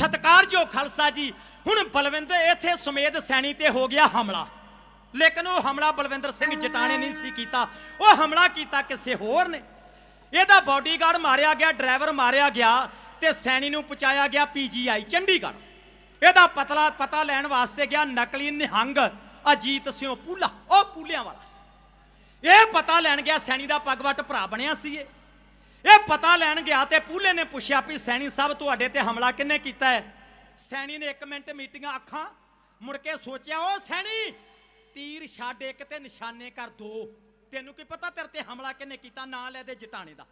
ਸਤਕਾਰਯੋਗ ਖਾਲਸਾ ਜੀ ਹੁਣ ਬਲਵਿੰਦਰ ਇੱਥੇ ਸੁਮੇਦ ਸੈਣੀ ਤੇ ਹੋ ਗਿਆ ਹਮਲਾ ਲੇਕਿਨ ਉਹ ਹਮਲਾ ਬਲਵਿੰਦਰ ਸਿੰਘ ਜਟਾਣੇ ਨਹੀਂ ਸੀ ਕੀਤਾ ਉਹ ਹਮਲਾ ਕੀਤਾ ਕਿਸੇ ਹੋਰ ਨੇ ਇਹਦਾ ਬਾਡੀਗਾਰਡ ਮਾਰਿਆ ਗਿਆ ਡਰਾਈਵਰ ਮਾਰਿਆ ਗਿਆ ਤੇ ਸੈਣੀ ਨੂੰ ਪਹੁੰਚਾਇਆ ਗਿਆ ਪੀਜੀਆਈ ਚੰਡੀਗੜ੍ਹ ਇਹਦਾ ਪਤਲਾ ਪਤਾ ਲੈਣ ਵਾਸਤੇ ਗਿਆ ਨਕਲੀ ਨਿਹੰਗ ਅਜੀਤ ਸਿੰਘ ਪੂਲਾ ਉਹ ਪੂਲਿਆਂ ਵਾਲਾ ਇਹ ਪਤਾ ਲੈਣ ਗਿਆ ਸੈਣੀ ਦਾ ਪਗਵਟ ਭਰਾ ਬਣਿਆ ਸੀ ਇਹ ਇਹ ਪਤਾ ਲੈਣ ਗਿਆ ਤੇ ਪੂਲੇ ਨੇ ਪੁੱਛਿਆ ਵੀ ਸੈਣੀ ਸਾਹਿਬ ਤੁਹਾਡੇ ਤੇ ਹਮਲਾ ਕਿੰਨੇ ਕੀਤਾ ਹੈ ਸੈਣੀ ਨੇ 1 ਮਿੰਟ ਮੀਟਿੰਗਾਂ ਅੱਖਾਂ ਮੁੜ ਕੇ ਸੋਚਿਆ ਉਹ ਸੈਣੀ ਤੀਰ ਛੱਡ ਇੱਕ ਤੇ ਨਿਸ਼ਾਨੇ ਕਰ ਦੋ ਤੈਨੂੰ ਕੀ ਪਤਾ ਤੇਰੇ ਤੇ ਹਮਲਾ ਕਿੰਨੇ ਕੀਤਾ ਨਾਂ ਲੈ ਦੇ ਜਟਾਣੇ ਦਾ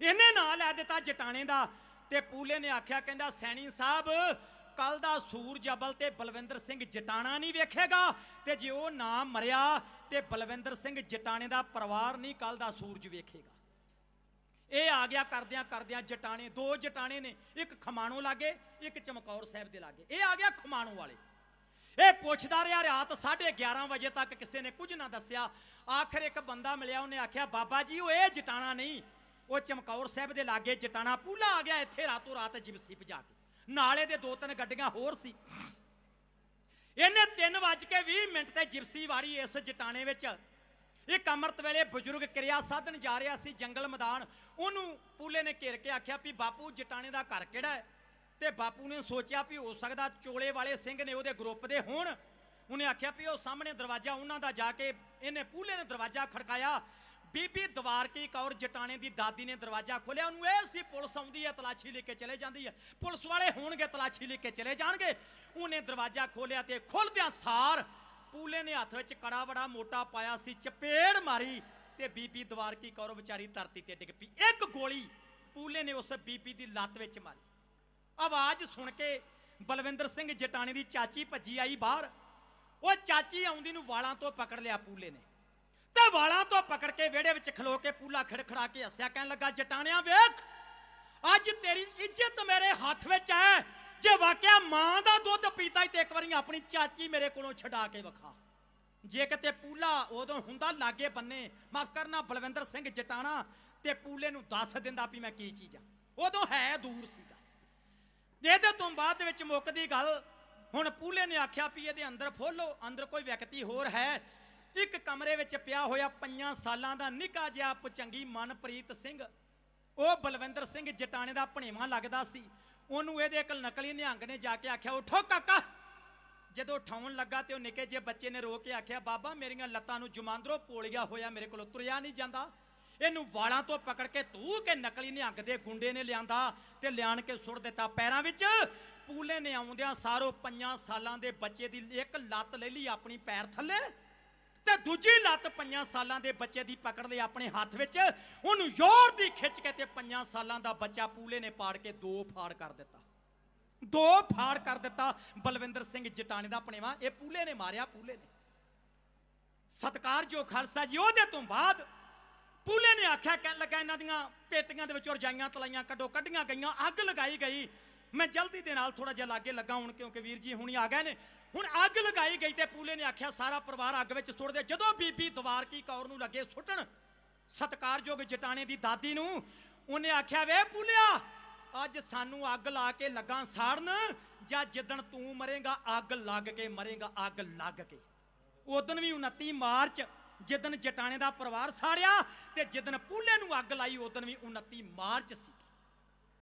ਇਹਨੇ ਨਾਂ ਲੈ ਦਿੱਤਾ ਜਟਾਣੇ ਦਾ ਤੇ ਪੂਲੇ ਨੇ ਆਖਿਆ ਕਹਿੰਦਾ ਸੈਣੀ ਸਾਹਿਬ ਕੱਲ ਦਾ ਸੂਰਜ ਅਬਲ ਤੇ ਬਲਵਿੰਦਰ ਸਿੰਘ ਜਟਾਣਾ ਨਹੀਂ ਵੇਖੇਗਾ ਤੇ ਜੇ ਉਹ ਨਾਂ ਮਰਿਆ ਤੇ ਬਲਵਿੰਦਰ ਸਿੰਘ ਜਟਾਣੇ ਦਾ ਪਰਿਵਾਰ ਨਹੀਂ ਕੱਲ ਦਾ ਸੂਰਜ ਵੇਖੇਗਾ ਇਹ ਆ ਗਿਆ ਕਰਦਿਆਂ ਕਰਦਿਆਂ ਜਟਾਣੇ ਦੋ ਜਟਾਣੇ ਨੇ ਇੱਕ ਖਮਾਣੋ ਲਾਗੇ ਇੱਕ ਚਮਕੌਰ ਸਾਹਿਬ ਦੇ ਲਾਗੇ ਇਹ ਆ ਗਿਆ ਖਮਾਣੋ ਵਾਲੇ ਇਹ ਪੁੱਛਦਾ ਰਿਹਾ ਰਾਤ 11:30 ਵਜੇ ਤੱਕ ਕਿਸੇ ਨੇ ਕੁਝ ਨਾ ਦੱਸਿਆ ਆਖਰ ਇੱਕ ਬੰਦਾ ਮਿਲਿਆ ਉਹਨੇ ਆਖਿਆ ਬਾਬਾ ਜੀ ਉਹ ਇਹ ਜਟਾਣਾ ਨਹੀਂ ਉਹ ਚਮਕੌਰ ਸਾਹਿਬ ਦੇ ਲਾਗੇ ਜਟਾਣਾ ਪੂਲਾ ਆ ਗਿਆ ਇੱਥੇ ਰਾਤੋਂ ਰਾਤ ਜਿਪਸੀ ਭਜਾ ਕੇ ਨਾਲੇ ਦੇ ਦੋ ਤਿੰਨ ਗੱਡੀਆਂ ਹੋਰ ਸੀ ਇਹਨੇ 3:20 ਮਿੰਟ ਤੇ ਜਿਪਸੀ ਵਾਰੀ ਇਸ ਜਟਾਣੇ ਵਿੱਚ ਇੱਕ ਅਮਰਤ ਵੇਲੇ ਬਜ਼ੁਰਗ ਕਿਰਿਆ ਸਾਧਨ ਜਾ ਰਿਹਾ ਸੀ ਜੰਗਲ ਮੈਦਾਨ ਉਹਨੂੰ ਪੂਲੇ ਨੇ ਘੇਰ ਕੇ ਆਖਿਆ ਵੀ ਬਾਪੂ ਜਟਾਣੇ ਦਾ ਘਰ ਕਿਹੜਾ ਤੇ ਬਾਪੂ ਨੇ ਸੋਚਿਆ ਵੀ ਹੋ ਸਕਦਾ ਚੋਲੇ ਵਾਲੇ ਸਿੰਘ ਨੇ ਉਹਦੇ ਗਰੁੱਪ ਦੇ ਹੋਣ ਉਹਨੇ ਆਖਿਆ ਵੀ ਉਹ ਸਾਹਮਣੇ ਦਰਵਾਜ਼ਾ ਉਹਨਾਂ ਦਾ ਜਾ ਕੇ ਇਹਨੇ ਪੂਲੇ ਨੇ ਦਰਵਾਜ਼ਾ ਖੜਕਾਇਆ ਬੀਬੀ ਦਵਾਰਕੀ ਕੌਰ ਜਟਾਣੇ ਦੀ ਦਾਦੀ ਨੇ ਦਰਵਾਜ਼ਾ ਖੋਲਿਆ ਉਹਨੂੰ ਇਹ ਸੀ ਪੁਲਿਸ ਆਉਂਦੀ ਹੈ ਤਲਾਸ਼ੀ ਲੈ ਕੇ ਚਲੇ ਜਾਂਦੀ ਹੈ ਪੁਲਿਸ ਵਾਲੇ ਹੋਣਗੇ ਤਲਾਸ਼ੀ ਲੈ ਕੇ ਚਲੇ ਜਾਣਗੇ ਉਹਨੇ ਦਰਵਾਜ਼ਾ ਖੋਲਿਆ ਤੇ ਖੁੱਲਦਿਆਂ ਸਾਰ ਪੂਲੇ ਨੇ ਹੱਥ ਵਿੱਚ ਕੜਾ ਬੜਾ ਮੋਟਾ ਪਾਇਆ ਸੀ ਚਪੇੜ ਮਾਰੀ ਤੇ ਬੀਬੀ ਦਵਾਰਕੀ ਕੌਰ ਵਿਚਾਰੀ ਧਰਤੀ ਤੇ ਡਿੱਗ ਪਈ ਇੱਕ ਗੋਲੀ ਪੂਲੇ ਨੇ ਉਸ ਬੀਬੀ ਦੀ ਲੱਤ ਵਿੱਚ ਮਾਰੀ ਆਵਾਜ਼ ਸੁਣ ਕੇ ਬਲਵਿੰਦਰ ਸਿੰਘ ਜਟਾਣੇ ਦੀ ਚਾਚੀ ਭੱਜੀ ਆਈ ਬਾਹਰ ਉਹ ਚਾਚੀ ਆਉਂਦੀ ਨੂੰ ਵਾਲਾਂ ਤੋਂ ਪਕੜ ਲਿਆ ਪੂਲੇ ਨੇ ਤੇ ਵਾਲਾਂ ਤੋਂ ਪਕੜ ਕੇ ਵਿਹੜੇ ਵਿੱਚ ਖਲੋ ਕੇ ਪੂਲਾ ਖੜਖੜਾ ਕੇ ਹੱਸਿਆ ਕਹਿਣ ਲੱਗਾ ਜਟਾਣਿਆਂ ਵੇਖ ਅੱਜ ਤੇਰੀ ਇੱਜ਼ਤ ਮੇਰੇ ਹੱਥ ਵਿੱਚ ਹੈ ਜੇ ਵਾਕਿਆ ਮਾਂ ਦਾ ਦੁੱਧ ਪੀਤਾ ਹੀ ਤੇ ਇੱਕ ਵਾਰੀ ਆਪਣੀ ਚਾਚੀ ਮੇਰੇ ਕੋਲੋਂ ਛਡਾ ਕੇ ਵਖਾ ਜੇ ਕਿਤੇ ਪੂਲਾ ਉਦੋਂ ਹੁੰਦਾ ਲਾਗੇ ਬੰਨੇ ਮਾਫ ਕਰਨਾ ਬਲਵਿੰਦਰ ਸਿੰਘ ਜਟਾਣਾ ਤੇ ਪੂਲੇ ਨੂੰ ਦੱਸ ਦਿੰਦਾ ਵੀ ਮੈਂ ਕੀ ਚੀਜ਼ ਆ ਉਦੋਂ ਹੈ ਦੂਰ ਸੀਗਾ ਇਹਦੇ ਤੋਂ ਬਾਅਦ ਵਿੱਚ ਮੁੱਕਦੀ ਗੱਲ ਹੁਣ ਪੂਲੇ ਨੇ ਆਖਿਆ ਵੀ ਇਹਦੇ ਅੰਦਰ ਫੋਲੋ ਅੰਦਰ ਕੋਈ ਵਿਅਕਤੀ ਹੋਰ ਹੈ ਇੱਕ ਕਮਰੇ ਵਿੱਚ ਪਿਆ ਹੋਇਆ 5 ਸਾਲਾਂ ਦਾ ਨਿੱਕਾ ਜਿਹਾ ਪਚੰਗੀ ਮਨਪ੍ਰੀਤ ਸਿੰਘ ਉਹ ਬਲਵਿੰਦਰ ਸਿੰਘ ਜਟਾਣੇ ਦਾ ਭਣੇਵਾ ਲੱਗਦਾ ਸੀ ਉਹਨੂੰ ਇਹਦੇ ਇੱਕ ਨਕਲੀ ਨਿਹੰਗ ਨੇ ਜਾ ਕੇ ਆਖਿਆ ਉਠੋ ਕਾਕਾ ਜਦੋਂ ਠਾਉਣ ਲੱਗਾ ਤੇ ਉਹ ਨਿੱਕੇ ਜੇ ਬੱਚੇ ਨੇ ਰੋ ਕੇ ਆਖਿਆ ਬਾਬਾ ਮੇਰੀਆਂ ਲੱਤਾਂ ਨੂੰ ਜਮਾਂਦਰੋ ਪੋਲੀਆ ਹੋਇਆ ਮੇਰੇ ਕੋਲ ਤੁਰਿਆ ਨਹੀਂ ਜਾਂਦਾ ਇਹਨੂੰ ਵਾਲਾਂ ਤੋਂ ਪਕੜ ਕੇ ਤੂੰ ਕਿ ਨਕਲੀ ਨਿਹੰਗ ਦੇ ਗੁੰਡੇ ਨੇ ਲਿਆਂਦਾ ਤੇ ਲਿਆਣ ਕੇ ਸੁੱਟ ਦਿੱਤਾ ਪੈਰਾਂ ਵਿੱਚ ਪੂਲੇ ਨੇ ਆਉਂਦਿਆਂ ਸਾਰੋ 5 ਸਾਲਾਂ ਦੇ ਬੱਚੇ ਦੀ ਇੱਕ ਲੱਤ ਲੈ ਲਈ ਆਪਣੀ ਪੈਰ ਥੱਲੇ ਤੇ ਦੂਜੀ ਲੱਤ 5 ਸਾਲਾਂ ਦੇ ਬੱਚੇ ਦੀ ਪਕੜ ਲਈ ਆਪਣੇ ਹੱਥ ਵਿੱਚ ਉਹਨੂੰ ਜ਼ੋਰ ਦੀ ਖਿੱਚ ਕੇ ਤੇ 5 ਸਾਲਾਂ ਦਾ ਬੱਚਾ ਪੂਲੇ ਨੇ ਪਾੜ ਕੇ ਦੋ ਫਾੜ ਕਰ ਦਿੱਤਾ ਦੋ ਫਾੜ ਕਰ ਦਿੱਤਾ ਬਲਵਿੰਦਰ ਸਿੰਘ ਜਟਾਣੇ ਦਾ ਪਣੇਵਾ ਇਹ ਪੂਲੇ ਨੇ ਮਾਰਿਆ ਪੂਲੇ ਨੇ ਸਤਕਾਰ ਜੋ ਖਾਲਸਾ ਜੀ ਉਹਦੇ ਤੋਂ ਬਾਅਦ ਪੂਲੇ ਨੇ ਆਖਿਆ ਕਹਿਣ ਲੱਗਾ ਇਹਨਾਂ ਦੀਆਂ ਪੇਟੀਆਂ ਦੇ ਵਿੱਚੋਂ ਰਜਾਈਆਂ ਤਲਾਈਆਂ ਕੱਢੋ ਕੱਢੀਆਂ ਗਈਆਂ ਅੱਗ ਲਗਾਈ ਗਈ ਮੈਂ ਜਲਦੀ ਦੇ ਨਾਲ ਥੋੜਾ ਜਿਹਾ ਲਾਗੇ ਲੱਗਾ ਹੁਣ ਕਿਉਂਕਿ ਵੀਰ ਜੀ ਹੁਣੀ ਆ ਗਏ ਨੇ ਹੁਣ ਅੱਗ ਲਗਾਈ ਗਈ ਤੇ ਪੂਲੇ ਨੇ ਆਖਿਆ ਸਾਰਾ ਪਰਿਵਾਰ ਅੱਗ ਵਿੱਚ ਸੁੱਟ ਦੇ ਜਦੋਂ ਬੀਬੀ ਦਵਾਰਕੀ ਕੌਰ ਨੂੰ ਲੱਗੇ ਸੁੱਟਣ ਸਤਕਾਰਯੋਗ ਜਟਾਣੇ ਦੀ ਦਾਦੀ ਨੂੰ ਉਹਨੇ ਆਖਿਆ ਵੇ ਪੂਲਿਆ ਅੱਜ ਸਾਨੂੰ ਅੱਗ ਲਾ ਕੇ ਲੱਗਾ ਸਾੜਨ ਜਾਂ ਜਿੱਦਣ ਤੂੰ ਮਰੇਗਾ ਅੱਗ ਲੱਗ ਕੇ ਮਰੇਗਾ ਅੱਗ ਲੱਗ ਕੇ ਉਦੋਂ ਵੀ 29 ਮਾਰਚ ਜਿੱਦਣ ਜਟਾਣੇ ਦਾ ਪਰਿਵਾਰ ਸਾੜਿਆ ਤੇ ਜਿੱਦਣ ਪੂਲੇ ਨੂੰ ਅੱਗ ਲਾਈ ਉਦੋਂ ਵੀ 29 ਮਾਰਚ ਸੀ